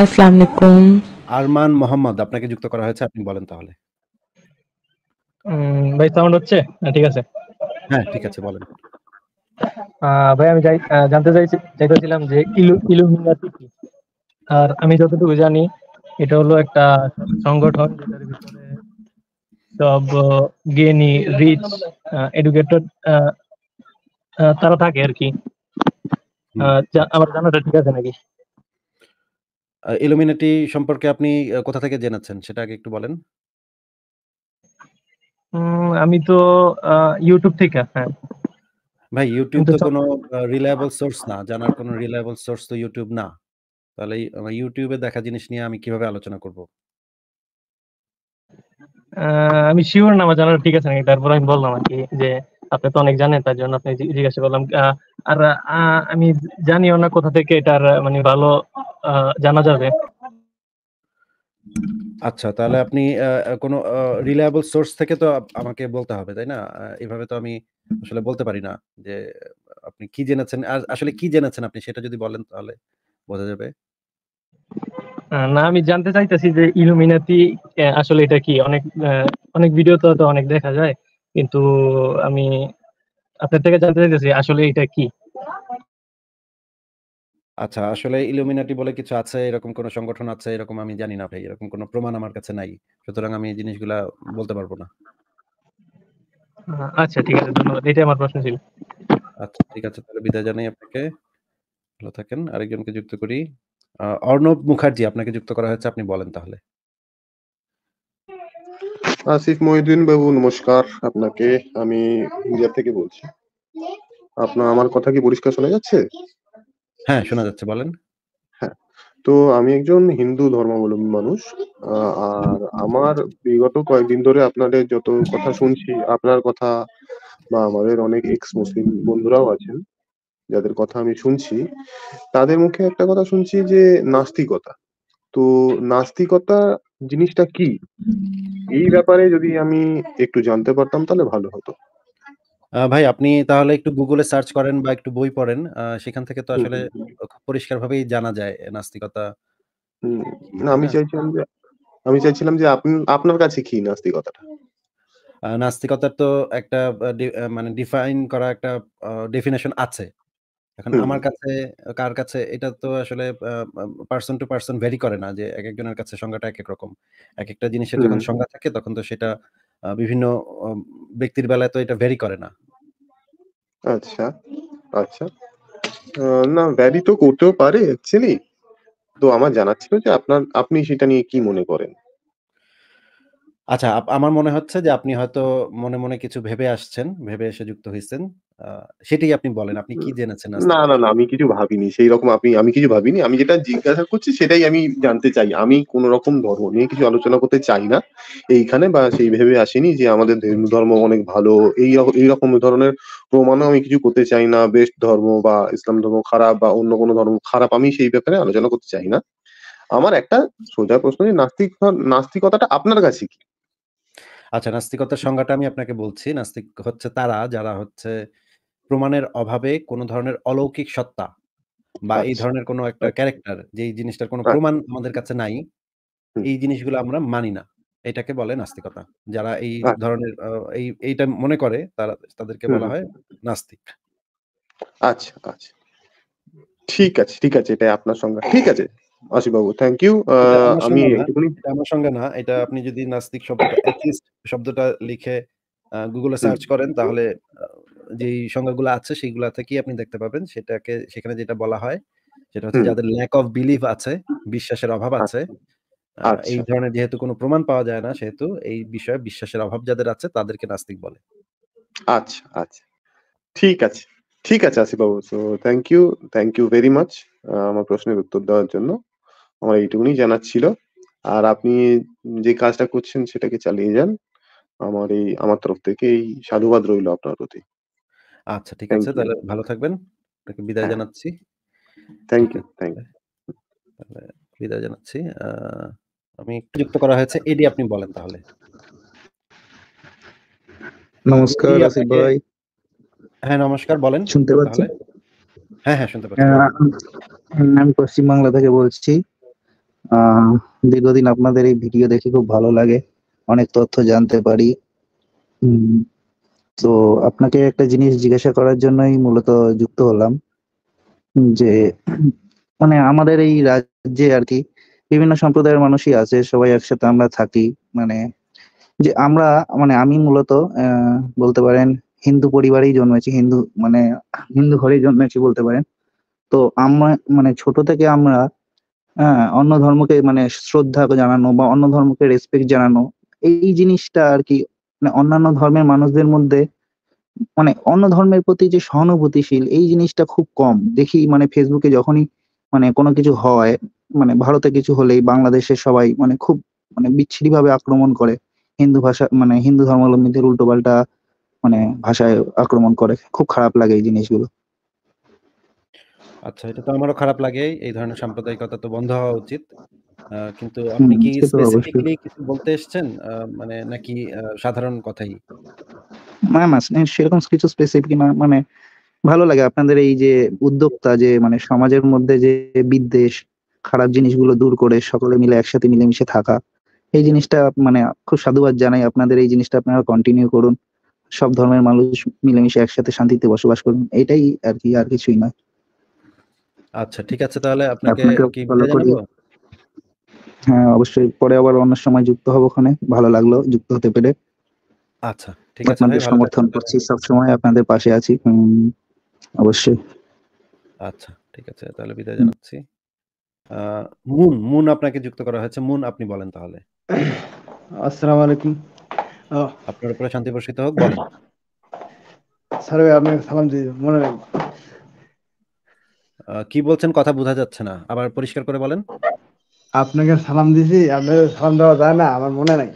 আসসালামু আলাইকুম আরমান মোহাম্মদ আপনাকে যুক্ত করা হয়েছে আপনি বলেন তাহলে ভাই সাউন্ড হচ্ছে হ্যাঁ, ঠিক আছে হ্যাঁ ঠিক আছে বলেন ভাই আমি জানতে চাইছিলাম যে ইলুমিনাটি কি আর আমি যতটুকু জানি এটা হলো একটা সংগঠন যেটার ভিতরে সব জ্ঞানী রিচ এডুকেটেড তারা থাকে আর কি আমার জানাটা ঠিক আছে নাকি ইলুমিনেটি সম্পর্কে আপনি কোথা থেকে জেনেছেন সেটা আগে একটু বলেন? আমি তো ইউটিউব থেকে, হ্যাঁ। ভাই ইউটিউব তো কোনো রিলায়েবল সোর্স না। জানার কোনো রিলায়েবল সোর্স তো ইউটিউব না। তাহলে ইউটিউবে দেখা জিনিস নিয়ে আমি কিভাবে আলোচনা করব? আমি শিওর না আমার ঠিক আছে নাকি। তারপর আমি বললাম আর কি যে, আপনি তো অনেক জানেন তার জন্য আপনি জিজ্ঞাসা করলাম আর আমি জানিও না কোথা থেকে এটার মানে ভালো জানা যাবে আচ্ছা তাহলে আপনি কোনো রিলায়েবল সোর্স থেকে তো আমাকে বলতে হবে তাই না এভাবে তো আমি আসলে বলতে পারি না যে আপনি কি জেনেছেন আসলে কি জেনেছেন আপনি সেটা যদি বলেন তাহলে বোঝা যাবে না আমি জানতে চাইতেছি যে ইলুমিনাতি আসলে এটা কি অনেক অনেক ভিডিও তো অনেক দেখা যায় কিন্তু আমি আপনার থেকে জানতে চাইতেছি আসলে এটা কি আচ্ছা আসলে ইলুমিনাটি বলে কিছু আছে এরকম কোনো সংগঠন আছে এরকম আমি জানি না ভাই এরকম কোনো প্রমাণ আমার কাছে নাই সুতরাং আমি এই জিনিসগুলা বলতে পারবো না আচ্ছা ঠিক আছে ধন্যবাদ এটাই আমার প্রশ্ন ছিল আচ্ছা ঠিক আছে তাহলে বিদায় জানাই আপনাকে ভালো থাকেন আরেকজনকে যুক্ত করি অর্ণব মুখার্জি আপনাকে যুক্ত করা হয়েছে আপনি বলেন তাহলে আসিফ মহিউদ্দিন বাবু নমস্কার আপনাকে আমি ইন্ডিয়া থেকে বলছি আপনার আমার কথা কি পরিষ্কার শোনা যাচ্ছে হ্যাঁ শোনা যাচ্ছে বলেন হ্যাঁ তো আমি একজন হিন্দু ধর্মাবলম্বী মানুষ আর আমার বিগত কয়েকদিন ধরে আপনাদের যত কথা শুনছি আপনার কথা বা আমাদের অনেক এক্স মুসলিম বন্ধুরাও আছেন যাদের কথা আমি শুনছি তাদের মুখে একটা কথা শুনছি যে নাস্তিকতা তো নাস্তিকতা জিনিসটা কি এই ব্যাপারে যদি আমি একটু জানতে পারতাম তাহলে ভালো হতো ভাই আপনি তাহলে একটু গুগলে সার্চ করেন বা একটু বই পড়েন। সেখান থেকে তো আসলে পরিষ্কার ভাবেই জানা যায় নাস্তিকতা আমি হ্যাঁ। চাইছিলাম যে আমি চাইছিলাম যে আপনি আপনার কাছে কি নাস্তিকতাটা? নাস্তিকতার তো একটা মানে ডিফাইন করা একটা ডেফিনেশন ডেফিনিশন আছে। এখন আমার কাছে কার কাছে এটা তো আসলে a person to person vary করে না যে এক একজনের কাছে সংজ্ঞাটা এক এক রকম। একটা জিনিসের যখন সংজ্ঞা থাকে তখন তো সেটা বিভিন্ন ব্যক্তির বেলায় তো এটা ভেরি করে না আচ্ছা আচ্ছা না ভ্যারি তো করতেও পারে অ্যাকচুয়ালি তো আমার জানা ছিল যে আপনার আপনি সেটা নিয়ে কি মনে করেন আচ্ছা আমার মনে হচ্ছে যে আপনি হয়তো মনে মনে কিছু ভেবে আসছেন ভেবে এসে যুক্ত হয়েছেন সেটাই আপনি বলেন আপনি কি জেনেছেন না না না আমি কিছু ভাবিনি সেই রকম আপনি আমি কিছু ভাবিনি আমি যেটা জিজ্ঞাসা করছি সেটাই আমি জানতে চাই আমি কোন রকম ধর্ম নিয়ে কিছু আলোচনা করতে চাই না এইখানে বা সেই ভেবে আসিনি যে আমাদের ধর্ম অনেক ভালো এই এই রকম ধরনের প্রমাণও আমি কিছু করতে চাই না বেস্ট ধর্ম বা ইসলাম ধর্ম খারাপ বা অন্য কোনো ধর্ম খারাপ আমি সেই ব্যাপারে আলোচনা করতে চাই না আমার একটা সোজা প্রশ্ন যে নাস্তিক নাস্তিকতাটা আপনার কাছে কি আচ্ছা নাস্তিকতার সংজ্ঞাটা আমি আপনাকে বলছি নাস্তিক হচ্ছে তারা যারা হচ্ছে আহ প্রমাণের অভাবে কোন ধরনের অলৌকিক সত্তা বা এই আচ্ছা। ধরনের কোনো একটা ক্যারেক্টার যে জিনিসটার কোনো হ্যাঁ। প্রমাণ আমাদের কাছে নাই এই জিনিসগুলো আমরা মানি না এটাকে বলে নাস্তিকতা যারা এই ধরনের এই এইটা মনে করে তারা তাদেরকে বলা হয় নাস্তিক আচ্ছা আচ্ছা ঠিক আছে ঠিক আছে এটা আপনার সঙ্গে ঠিক আছে আসিফ বাবু থ্যাংক ইউ আমি আমার সঙ্গে না এটা আপনি যদি নাস্তিক শব্দটা শব্দটা লিখে গুগলে সার্চ করেন তাহলে যেই সংজ্ঞাগুলো আছে সেগুলা থেকেই আপনি দেখতে পাবেন সেটাকে সেখানে যেটা বলা হয় সেটা হচ্ছে যাদের ল্যাক অফ বিলিভ আছে বিশ্বাসের অভাব আছে আচ্ছা। এই আচ্ছা। ধরনের যেহেতু কোনো প্রমাণ পাওয়া যায় না সেহেতু এই বিষয়ে বিশ্বাসের অভাব যাদের আছে তাদেরকে নাস্তিক বলে আচ্ছা আচ্ছা ঠিক আছে ঠিক আছে আসিফ বাবু তো thank you thank you very much আমার প্রশ্নের উত্তর দেওয়ার জন্য আমার এইটুকুনি জানার ছিল আর আপনি যে কাজটা করছেন সেটাকে চালিয়ে যান আমার এই আমার তরফ থেকে এই সাধুবাদ রইল আপনার প্রতি আচ্ছা ঠিক আছে তাহলে ভালো থাকবেন তাকে বিদায় হ্যাঁ। জানাচ্ছি থ্যাংক ইউ থ্যাংক ইউ তাহলে বিদায় জানাচ্ছি আমি একটু যুক্ত করা হয়েছে এডি আচ্ছা। আপনি বলেন তাহলে নমস্কার আসিফ ভাই হ্যাঁ নমস্কার বলেন শুনতে পাচ্ছেন হ্যাঁ হ্যাঁ শুনতে পাচ্ছি আমি পশ্চিম বাংলা থেকে বলছি দীর্ঘদিন আপনাদের এই ভিডিও দেখে খুব ভালো লাগে অনেক তথ্য জানতে পারি তো আপনাকে একটা জিনিস জিজ্ঞাসা করার জন্যই মূলত যুক্ত হলাম যে মানে আমাদের এই রাজ্যে আর কি বিভিন্ন সম্প্রদায়ের মানুষই আছে সবাই একসাথে আমরা থাকি মানে যে আমরা মানে আমি মূলত বলতে পারেন হিন্দু পরিবারেই জন্মেছি হিন্দু মানে হিন্দু ঘরেই জন্মেছি বলতে পারেন তো আমরা মানে ছোট থেকে আমরা হ্যাঁ, অন্য ধর্মকে মানে শ্রদ্ধা জানানো বা অন্য ধর্মকে রেসপেক্ট জানানো এই জিনিসটা আর কি মানে অন্যান্য ধর্মের মানুষদের মধ্যে মানে অন্য ধর্মের প্রতি যে সহানুভূতিশীল এই জিনিসটা খুব কম দেখি মানে ফেসবুকে যখনই মানে কোনো কিছু হয় মানে ভারতে কিছু হলেই বাংলাদেশের সবাই মানে খুব মানে বিচ্ছিরি ভাবে আক্রমণ করে হিন্দু ভাষা মানে হিন্দু ধর্মাবলম্বীদের উল্টো পাল্টা মানে ভাষায় আক্রমণ করে খুব খারাপ লাগে এই জিনিসগুলো আচ্ছা এটা তো আমারও খারাপ লাগে এই ধরনের সাম্প্রদায়িকতা তো বন্ধ হওয়া উচিত কিন্তু আপনি কি স্পেসিফিকলি কিছু বলতে এসেছেন মানে নাকি সাধারণ কথাই না না মানে সেরকম কিছু স্পেসিফিক না মানে ভালো লাগে আপনাদের এই যে উদ্যোক্তা যে মানে সমাজের মধ্যে যে বিদ্বেষ খারাপ জিনিসগুলো দূর করে সকলে মিলে একসাথে মিলেমিশে থাকা এই জিনিসটা মানে খুব সাধুবাদ জানাই আপনাদের এই জিনিসটা আপনারা কন্টিনিউ করুন সব ধর্মের মানুষ মিলেমিশে একসাথে শান্তিতে বসবাস করুন এটাই আর কি আর কিছুই নয় আচ্ছা ঠিক আছে তাহলে আপনাকে কি বলে হ্যাঁ অবশ্যই পরে আবার অন্য সময় যুক্ত হব ওখানে ভালো লাগলো যুক্ত হতে পেরে আচ্ছা ঠিক আছে আপনাদের সমর্থন করছি সব সময় আপনাদের পাশে আছি অবশ্যই আচ্ছা ঠিক আছে তাহলে বিদায় জানাচ্ছি মুন মুন আপনাকে যুক্ত করা হয়েছে মুন আপনি বলেন তাহলে আসসালামু আলাইকুম আপনার উপরে শান্তি বর্ষিত হোক বলেন স্যার আপনি সালাম দিই মনে রাখবেন কি বলছেন কথা বোঝা যাচ্ছে না আবার পরিষ্কার করে বলেন আপনাকে সালাম দিছি আপনার সালাম দেওয়া যায় না আমার মনে নাই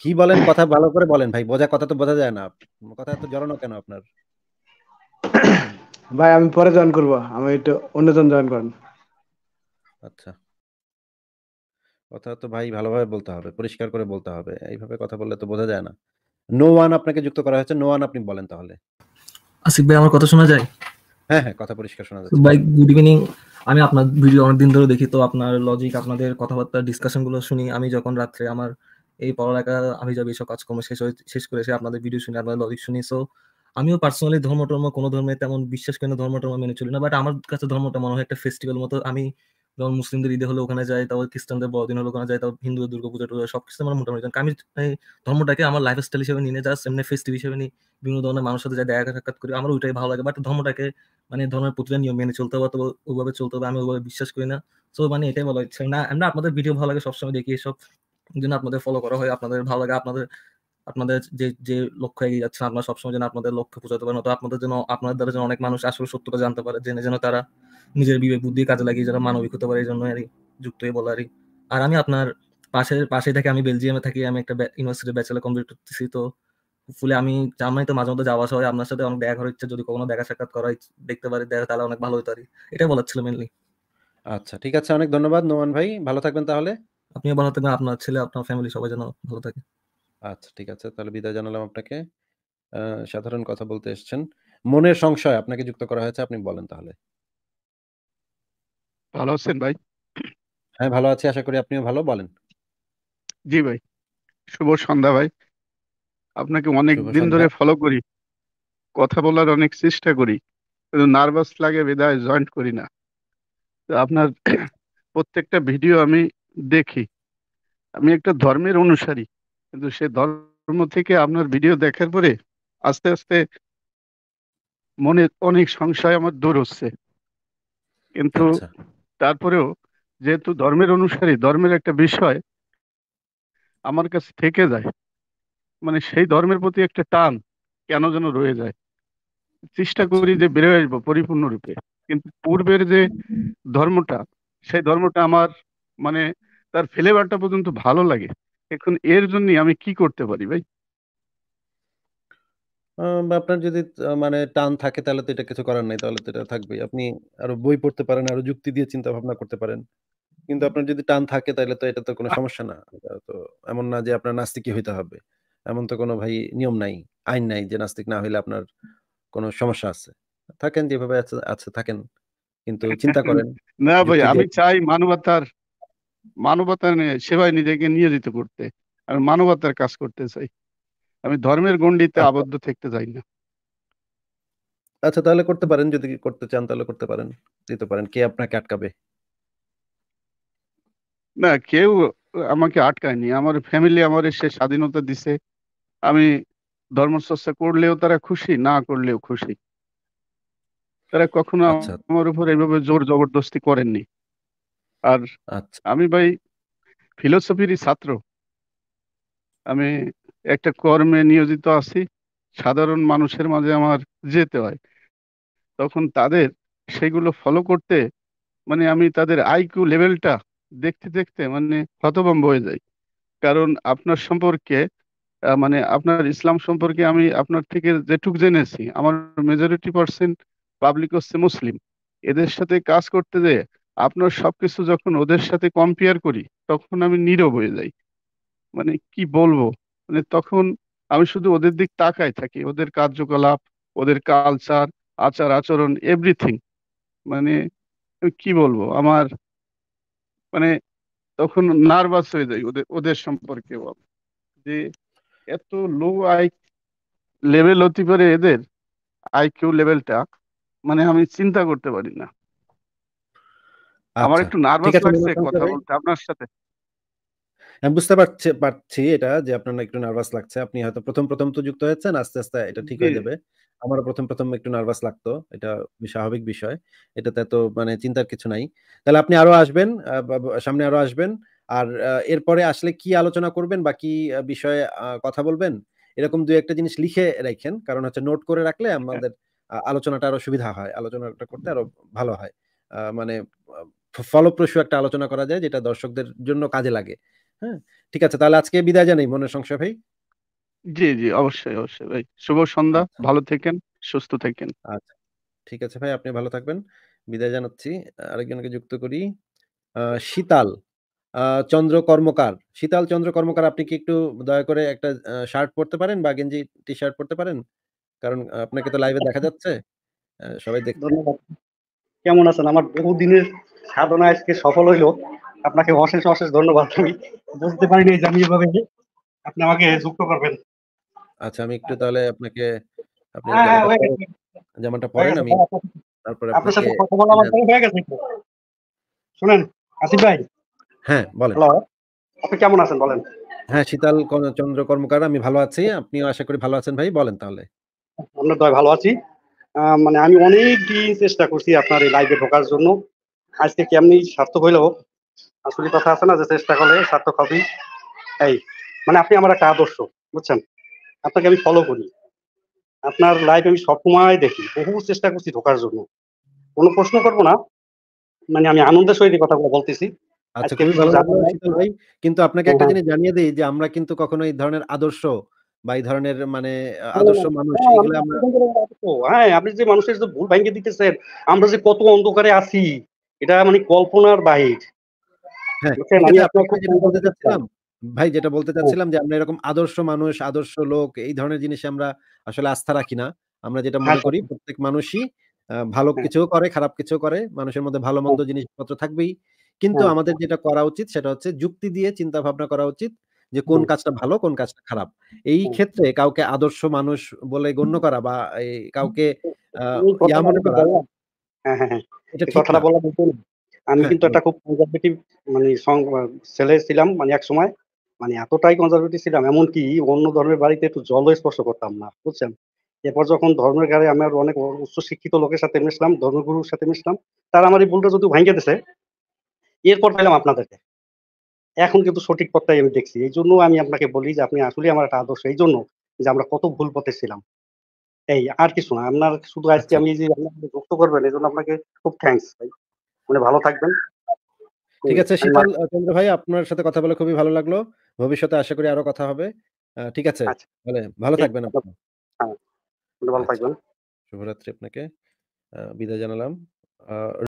কি বলেন কথা ভালো করে বলেন ভাই বোঝা কথা তো বোঝা যায় না কথা তো জড়ানো কেন আপনার ভাই আমি পরে জয়েন করব আমি একটু অন্যজন জয়েন করেন আচ্ছা কথা তো ভাই ভালোভাবে বলতে হবে পরিষ্কার করে বলতে হবে এইভাবে কথা বললে তো বোঝা যায় না নো ওয়ান আপনাকে যুক্ত করা হয়েছে নো ওয়ান আপনি বলেন তাহলে আসিফ ভাই আমার কথা শোনা যায় হ্যাঁ, হ্যাঁ, কথা পরিষ্কার শোনা যাচ্ছে ভাই গুড ইভিনিং আমি আপনার ভিডিও অনেকদিন ধরে দেখি তো আপনার লজিক আপনাদের কথাবার্তা ডিসকাশন গুলো শুনি আমি যখন রাত্রে আমার এই পড়ালেখা আমি যাবে এইসব কাজকর্ম শেষ হয়ে শেষ করে এসে আপনাদের ভিডিও শুনি আপনাদের লজিক শুনি সো আমিও পার্সোনালি ধর্ম টর্ম কোনো ধর্মে তেমন বিশ্বাস করি না ধর্ম টর্ম মেনে চলি না বাট আমার কাছে ধর্মটা মনে হয় একটা ফেস্টিভ্যাল মতো আমি যেমন মুসলিমদের ঈদে হলে ওখানে যায় তারপর খ্রিস্টানদের বড়দিন হলে ওখানে যায় তারপর হিন্দুদের দুর্গা পুজো টুজো সব কিছু আমার মোটামুটি আমি ধর্মটাকে আমার লাইফ স্টাইল হিসেবে নিয়ে জাস্ট এমনি ফেস্টিভ হিসেবে নিই বিভিন্ন ধরনের মানুষের সাথে যায় দেখা সাক্ষাৎ করি আমার ওইটাই ভালো লাগে বাট ধর্মটাকে মানে ধর্মের প্রতিটা নিয়ম মেনে চলতে হবে অথবা ওইভাবে চলতে হবে আমি ওইভাবে বিশ্বাস করি না সো মানে এটাই বলা হচ্ছে না আমরা আপনাদের ভিডিও ভালো লাগে সবসময় দেখি এসব জন্য আপনাদের ফলো করা হয় আপনাদের ভালো লাগে আপনাদের আপনাদের যে যে লক্ষ্য এগিয়ে যাচ্ছেন আপনারা সবসময় যেন আপনাদের লক্ষ্য পৌঁছাতে পারেন অথবা আপনাদের জন্য আপনাদের দ্বারা যেন অনেক মানুষ আসলে সত্যটা জানতে পারে জেনে যেন তারা নিজের বিবেক বুদ্ধি কাজে লাগিয়ে যেন মানবিক হতে পারে এই জন্য আর যুক্ত হয়ে বলে আরই আর আমি আপনার পাশে পাশে থাকি আমি বেলজিয়ামে থাকি আমি একটা ইউনিভার্সিটি ব্যাচেলার কমপ্লিট করতেছি তো ফুলে আমি জামাই তো মাঝে মধ্যে যাওয়া আসা হয় আপনার সাথে অনেক দেখা করার ইচ্ছা যদি কখনো দেখা সাক্ষাৎ করা দেখতে পারি দেখা তাহলে অনেক ভালো হতো আর এটাই বলার ছিল মেনলি আচ্ছা ঠিক আছে অনেক ধন্যবাদ নোমান ভাই ভালো থাকবেন তাহলে আপনিও ভালো থাকবেন আপনার ছেলে আপনার ফ্যামিলি সবাই যেন ভালো থাকে আচ্ছা ঠিক আছে তাহলে বিদায় জানালাম আপনাকে সাধারণ কথা বলতে এসছেন মনের সংশয় আপনাকে যুক্ত করা হয়েছে আপনি বলেন তাহলে ভালো আছেন ভাই হ্যাঁ ভালো আছি আশা করি আপনিও ভালো বলেন জি ভাই শুভ সন্ধ্যা ভাই আপনাকে অনেক দিন ধরে ফলো করি কথা বলার অনেক চেষ্টা করি কিন্তু নার্ভাস লাগে বিদায় জয়েন্ট করি না তো আপনার প্রত্যেকটা ভিডিও আমি দেখি আমি একটা ধর্মের অনুসারী কিন্তু সে ধর্ম থেকে আপনার ভিডিও দেখার পরে আস্তে আস্তে মনে অনেক সংশয় আমার দূর হচ্ছে কিন্তু আচ্ছা। তারপরেও যেহেতু ধর্মের অনুসারে ধর্মের একটা বিষয় আমার কাছে থেকে যায় মানে সেই ধর্মের প্রতি একটা টান কেন যেন রয়ে যায় চেষ্টা করি যে বেরোয় আসবো পরিপূর্ণরূপে কিন্তু পূর্বের যে ধর্মটা সেই ধর্মটা আমার মানে তার ফ্লেভারটা পর্যন্ত ভালো লাগে এখন এর জন্য আমি কি করতে পারি ভাই আপনার যদি মানে টান থাকে তাহলে তো এটা কিছু করার নাই তাহলে তো এটা থাকবেই আপনি আরো বই পড়তে পারেন আরো যুক্তি দিয়ে চিন্তা ভাবনা করতে পারেন কিন্তু আপনার যদি টান থাকে তাহলে তো এটা তো কোনো সমস্যা না তো এমন না যে আপনার নাস্তিকই হইতে হবে এমন তো কোনো ভাই নিয়ম নাই আইন নাই যে নাস্তিক না হইলে আপনার কোনো সমস্যা আছে থাকেন যেভাবে আছে থাকেন কিন্তু চিন্তা করেন না ভাই আমি চাই মানবতার মানবতার সেবায় নিজেকে নিয়োজিত করতে আমি মানবতার কাজ করতে চাই আমি ধর্মের গণ্ডিতে আচ্ছা। আবদ্ধ থাকতে চাই না আচ্ছা তাহলে করতে পারেন যদি করতে চান তাহলে করতে পারেন দিতে পারেন কে আপনাকে আটকাবে না কেউ আমাকে আটকায়নি আমার ফ্যামিলি আমার সে স্বাধীনতা দিছে আমি ধর্ম চর্চা করলেও তারা খুশি না করলেও খুশি তারা কখনো আচ্ছা। আমার উপর এইভাবে জোর জবরদস্তি করেননি আর আচ্ছা। আমি ভাই ফিলোসফিরই ছাত্র আমি একটা কর্মে নিয়োজিত আছি সাধারণ মানুষের মাঝে আমার যেতে হয় তখন তাদের সেগুলো ফলো করতে মানে আমি তাদের আইকিউ লেভেলটা দেখতে দেখতে মানে হতভম্ব হয়ে যাই কারণ আপনার সম্পর্কে মানে আপনার ইসলাম সম্পর্কে আমি আপনার থেকে যেটুক জেনেছি আমার মেজরিটি পার্সেন্ট পাবলিক হচ্ছে মুসলিম এদের সাথে কাজ করতে যেয়ে আপনার সবকিছু যখন ওদের সাথে কম্পেয়ার করি তখন আমি নীরব হয়ে যাই মানে কি বলবো মানে তখন আমি শুধু ওদের দিক তাকায় থাকি ওদের কার্যকলাপ ওদের কালচার আচার আচরণ এভরিথিং মানে কি বলবো আমার মানে তখন নার্ভাস হয়ে যাই ওদের ওদের সম্পর্কে যে এত লো আই লেভেল হতে পারে এদের আইকিউ লেভেলটা মানে আমি চিন্তা করতে পারি না আমার আচ্ছা, একটু নার্ভাস লাগছে কথা বলতে আপনার সাথে আমি বুঝতে পারছি পারছি এটা যে আপনার একটু নার্ভাস লাগছে আপনি হয়তো প্রথম প্রথম তো যুক্ত হয়েছেন আস্তে আস্তে এটা ঠিক হয়ে যাবে প্রথম প্রথম একটু নার্ভাস লাগতো এটা স্বাভাবিক বিষয় এটাতে তো মানে চিন্তার কিছু নাই তাহলে আপনি আরো আসবেন সামনে আরো আসবেন আর এরপরে আসলে কি আলোচনা করবেন বা কি বিষয়ে কথা বলবেন এরকম দু একটা জিনিস লিখে রাখেন কারণ হচ্ছে নোট করে রাখলে হ্যাঁ। আমাদের আলোচনাটা আরো সুবিধা হয় আলোচনাটা করতে আরো ভালো হয় মানে ফলপ্রসূ একটা আলোচনা করা যায় যেটা দর্শকদের জন্য কাজে লাগে হ্যাঁ ঠিক আছে তাহলে আজকে বিদায় জানাই মনের সংশয় ভাই জি জি অবশ্যই অবশ্যই ভাই শুভ সন্ধ্যা আচ্ছা। ভালো থেকেন সুস্থ থাকেন আচ্ছা ঠিক আছে ভাই আপনি ভালো থাকবেন বিদায় জানাচ্ছি আরেকজনকে যুক্ত করি শীতাল চন্দ্র কর্মকার শীতাল চন্দ্র কর্মকার আপনি কি একটু দয়া করে একটা শার্ট পরতে পারেন বা গেঞ্জি টি শার্ট পরতে পারেন কারণ আপনাকে তো লাইভে দেখা যাচ্ছে সবাই দেখতে কেমন আছেন আমার দিনের সাধনা আজকে সফল হইলো আপনাকে অশেষ অশেষ ধন্যবাদ আমি বুঝতে পারিনি যে আমি এভাবে আপনি আমাকে যুক্ত করবেন আচ্ছা আমি একটু তাহলে আপনাকে হ্যাঁ, হ্যাঁ, যেমনটা পড়েন আমি হ্যাঁ, তারপরে আপনার সাথে কথা বলা আমার হয়ে গেছে শুনেন আসিফ ভাই হ্যাঁ বলেন হ্যালো আপনি কেমন আছেন বলেন হ্যাঁ শীতল চন্দ্র কর্মকার আমি ভালো আছি আপনিও আশা করি ভালো আছেন ভাই বলেন তাহলে আমরা ভালো আছি মানে আমি অনেক দিন চেষ্টা করছি আপনার এই লাইভে ঢোকার জন্য আজকে কেমনি সার্থক হইলেও আসলে কথা আছে না যে চেষ্টা করলে সার্থক হবে এই মানে আপনি আমার একটা আদর্শ বুঝছেন আপনাকে আমি ফলো করি আপনার লাইফ আমি সবসময় দেখি বহু চেষ্টা করছি ঢোকার জন্য কোনো প্রশ্ন করব না মানে আমি আনন্দের সহিত কথাগুলো বলতেছি আচ্ছা খুবই ভালো ভাই কিন্তু আপনাকে হ্যাঁ, একটা হ্যাঁ। জিনিস জানিয়ে দিই যে আমরা কিন্তু কখনো এই ধরনের আদর্শ বা এই ধরনের মানে আদর্শ মানুষ হ্যাঁ, হ্যাঁ আপনি যে মানুষের যে ভুল ভাঙিয়ে দিতেছেন আমরা যে কত অন্ধকারে আছি এটা মানে কল্পনার বাহির হ্যাঁ, ভাই যেটা বলতে চাচ্ছিলাম যে আমরা এরকম আদর্শ মানুষ আদর্শ লোক এই ধরনের জিনিসে আমরা আসলে আস্থা রাখি না আমরা যেটা মনে হ্যাঁ। করি প্রত্যেক মানুষই ভালো হ্যাঁ। কিছু করে খারাপ কিছু করে মানুষের মধ্যে ভালো মন্দ জিনিসপত্র থাকবেই কিন্তু আমাদের যেটা করা উচিত সেটা হচ্ছে যুক্তি দিয়ে চিন্তা ভাবনা করা উচিত যে কোন কাজটা ভালো কোন কাজটা খারাপ এই ক্ষেত্রে কাউকে আদর্শ মানুষ বলে গণ্য করা বা কাউকে ইয়া মনে করা এটা কথাটা বললাম আমি হ্যাঁ, কিন্তু হ্যাঁ। একটা খুব কনজারভেটিভ মানে ছেলে ছিলাম মানে এক সময় মানে এতটাই কনজারভেটিভ ছিলাম এমনকি অন্য ধর্মের বাড়িতে একটু জলও স্পর্শ করতাম না বুঝছেন এরপর যখন ধর্মের গায়ে আমার অনেক উচ্চ শিক্ষিত লোকের সাথে মিশলাম ধর্মগুরুর সাথে মিশলাম তারা আমার এই ভুলটা যদি ভাঙিয়ে দিছে এরপর পেলাম আপনাদেরকে এখন কিন্তু সঠিক পথটাই আমি দেখছি এই জন্য আমি আপনাকে বলি যে আপনি আসলে আমার একটা আদর্শ এই জন্য যে আমরা কত ভুল পথে ছিলাম এই আর কিছু না আপনার শুধু আজকে আচ্ছা। আমি যে আপনাকে যুক্ত করবেন এই জন্য আপনাকে খুব থ্যাংকস ভাই মানে ভালো থাকবেন ঠিক আছে শীতল চন্দ্র ভাই আপনার সাথে কথা বলে খুবই ভালো লাগলো ভবিষ্যতে আশা করি আরো কথা হবে ঠিক আছে আচ্ছা। তাহলে ভালো থাকবেন হ্যাঁ, আপনি ভালো আচ্ছা, থাকবেন শুভরাত্রি আপনাকে বিদায় জানালাম